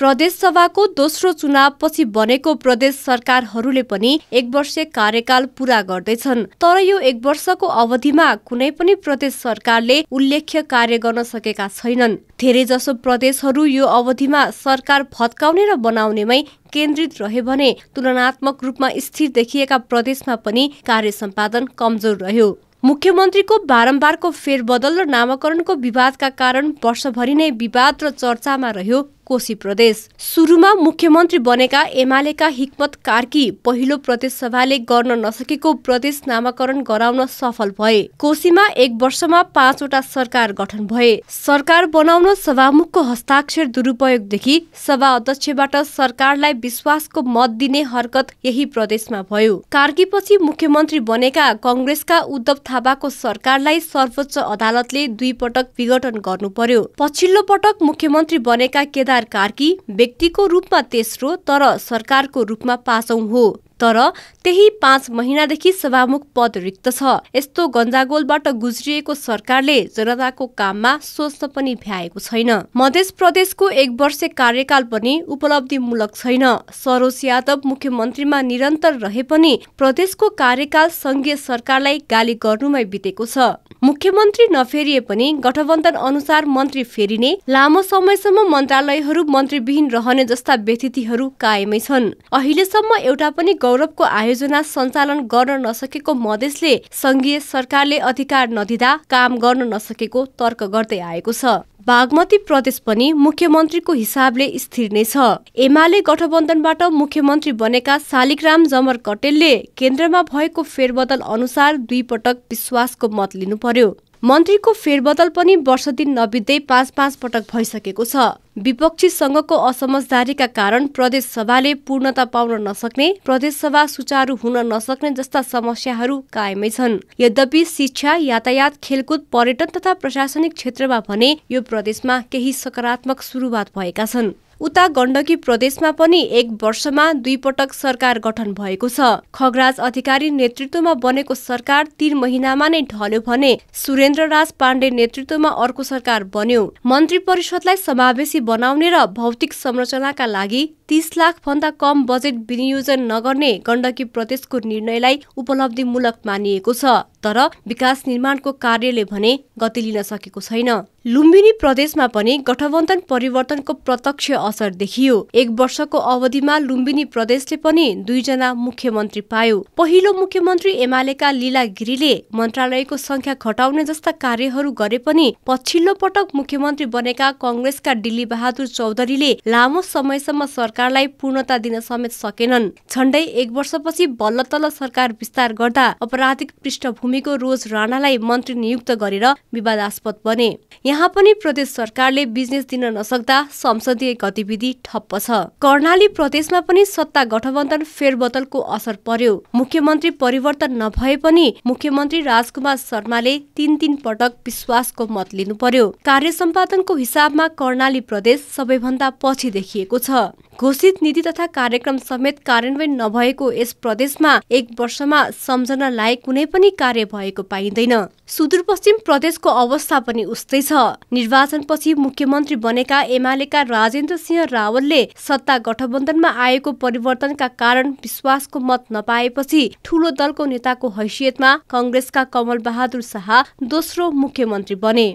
प्रदेशसभाको दोस्रो चुनावपछि बनेको प्रदेश सरकारहरूले पनि एक वर्ष कार्यकाल पूरा गर्दैछन् तर यो एक वर्षको अवधिमा कुनै पनि प्रदेश सरकारले उल्लेख्य कार्य गर्न सकेका छैनन् धेरैजसो प्रदेशहरू यो अवधिमा सरकार फत्काउने र बनाउनेमै केन्द्रित रहे भने तुलनात्मक रूपमा स्थिर देखिएका प्रदेशमा पनि कार्य सम्पादन कमजोर रह्यो मुख्यमन्त्रीको बारम्बारको फेरबदल र नामाकरणको विवादका कारण वर्षभरि नै विवाद र चर्चामा रह्यो कोशी प्रदेश सुरुमा मुख्यमन्त्री बनेका एमालेका हिक्मत कार्की पहिलो प्रदेश सभाले गर्न नसकेको प्रदेश नामाकरण गराउन सफल भए कोशीमा एक वर्षमा पाँचवटा सरकार गठन भए सरकार बनाउन सभामुखको हस्ताक्षर दुरुपयोगदेखि सभा अध्यक्षबाट सरकारलाई विश्वासको मत दिने हरकत यही प्रदेशमा भयो कार्कीपछि मुख्यमन्त्री बनेका कङ्ग्रेसका उद्धव थापाको सरकारलाई सर्वोच्च अदालतले दुई पटक विघटन गर्नु पर्यो पछिल्लो पटक मुख्यमन्त्री बनेका केदार कार्की व्यक्तिको रूपमा तेस्रो तर सरकारको रूपमा पाँचौं हो तर त्यही पाँच महिनादेखि सभामुख पद रिक्त छ यस्तो गन्जागोलबाट गुज्रिएको सरकारले जनताको काममा सोच्न पनि भ्याएको छैन मध्य प्रदेशको एक वर्ष कार्यकाल पनि उपलब्धिमूलक छैन सरोज यादव मुख्यमन्त्रीमा निरन्तर रहे पनि प्रदेशको कार्यकाल संघीय सरकारलाई गाली गर्नुमै बितेको छ मुख्यमन्त्री नफेरिए पनि गठबन्धन अनुसार मन्त्री फेरिने लामो समयसम्म मन्त्रालयहरू मन्त्रीविहीन रहने जस्ता व्यतिथिहरू कायमै छन् अहिलेसम्म एउटा पनि गौरवको आयोजना सञ्चालन गर्न नसकेको मधेसले संघीय सरकारले अधिकार नदिँदा काम गर्न नसकेको तर्क गर्दै आएको छ बागमती प्रदेश पनि मुख्यमन्त्रीको हिसाबले स्थिर नै छ एमाले गठबन्धनबाट मुख्यमन्त्री बनेका सालिकराम जमर कटेलले केन्द्रमा भएको फेरबदल अनुसार दुई पटक विश्वासको मत लिनु पर्यो मन्त्रीको फेरबदल पनि वर्ष दिन नबित्दै पाँच पाँच पटक भइसकेको छ विपक्षी विपक्षीसँगको असमझदारीका कारण प्रदेशसभाले पूर्णता पाउन नसक्ने प्रदेशसभा सुचारू हुन नसक्ने जस्ता समस्याहरू कायमै छन् यद्यपि शिक्षा यातायात खेलकुद पर्यटन तथा प्रशासनिक क्षेत्रमा भने यो प्रदेशमा केही सकारात्मक सुरुवात भएका छन् उता गण्डकी प्रदेशमा पनि एक वर्षमा पटक सरकार गठन भएको छ खगराज अधिकारी नेतृत्वमा बनेको सरकार तीन महिनामा नै ढल्यो भने सुरेन्द्र राज पाण्डे नेतृत्वमा अर्को सरकार बन्यो मन्त्री परिषदलाई समावेशी बनाउने र भौतिक संरचनाका लागि तीस लाखभन्दा कम बजेट विनियोजन नगर्ने गण्डकी प्रदेशको निर्णयलाई उपलब्धिमूलक मानिएको छ तर विकास निर्माणको कार्यले भने गति लिन सकेको छैन लुम्बिनी प्रदेशमा पनि गठबन्धन परिवर्तनको प्रत्यक्ष असर देखियो एक वर्षको अवधिमा लुम्बिनी प्रदेशले पनि दुईजना मुख्यमन्त्री पायो पहिलो मुख्यमन्त्री एमालेका लीला गिरीले मन्त्रालयको संख्या घटाउने जस्ता कार्यहरू गरे पनि पछिल्लो पटक मुख्यमन्त्री बनेका कङ्ग्रेसका दिल्ली बहादुर चौधरीले लामो समयसम्म सरकार सरकारलाई पूर्णता दिन समेत सकेनन् झण्डै एक वर्षपछि बल्ल तल्ल सरकार विस्तार गर्दा अपराधिक पृष्ठभूमिको रोज राणालाई मन्त्री नियुक्त गरेर विवादास्पद बने यहाँ पनि प्रदेश सरकारले बिजनेस दिन नसक्दा संसदीय गतिविधि ठप्प छ कर्णाली प्रदेशमा पनि सत्ता गठबन्धन फेरबदलको असर पर्यो मुख्यमन्त्री परिवर्तन नभए पनि मुख्यमन्त्री राजकुमार शर्माले तीन तीन पटक विश्वासको मत लिनु पर्यो कार्य सम्पादनको हिसाबमा कर्णाली प्रदेश सबैभन्दा पछि देखिएको छ घोषित नीति तथा कार्यक्रम समेत कार्यान्वयन नभएको यस प्रदेशमा एक वर्षमा सम्झन लायक कुनै पनि कार्य भएको पाइँदैन सुदूरपश्चिम प्रदेशको अवस्था पनि उस्तै छ निर्वाचनपछि मुख्यमन्त्री बनेका एमालेका राजेन्द्र सिंह रावलले सत्ता गठबन्धनमा आएको परिवर्तनका कारण विश्वासको मत नपाएपछि ठूलो दलको नेताको हैसियतमा कङ्ग्रेसका कमल बहादुर शाह दोस्रो मुख्यमन्त्री बने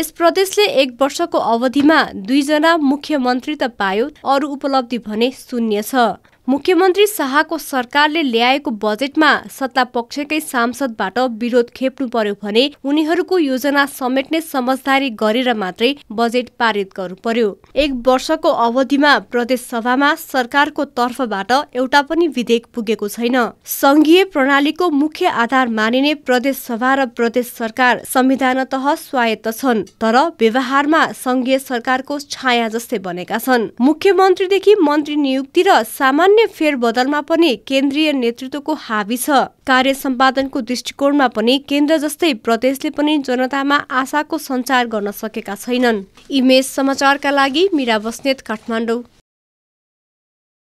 यस प्रदेशले एक वर्षको अवधिमा दुईजना मुख्यमन्त्री त पायो अरू उपलब्धि भने शून्य छ मुख्यमन्त्री शाहको सरकारले ल्याएको बजेटमा सत्ता पक्षकै सांसदबाट विरोध खेप्नु पर्यो भने उनीहरूको योजना समेट्ने समझदारी गरेर मात्रै बजेट पारित गर्नु पर्यो एक वर्षको अवधिमा प्रदेशसभामा सरकारको तर्फबाट एउटा पनि विधेयक पुगेको छैन संघीय प्रणालीको मुख्य आधार मानिने प्रदेशसभा र प्रदेश सरकार संविधानत स्वायत्त छन् तर व्यवहारमा संघीय सरकारको छाया जस्तै बनेका छन् मुख्यमन्त्रीदेखि मन्त्री नियुक्ति र सामान्य फेरबदलमा पनि केन्द्रीय नेतृत्वको हावी छ कार्य सम्पादनको दृष्टिकोणमा पनि केन्द्र जस्तै प्रदेशले पनि जनतामा आशाको सञ्चार गर्न सकेका छैनन् इमेज समाचारका लागि मिरा बस्नेत काठमाडौँ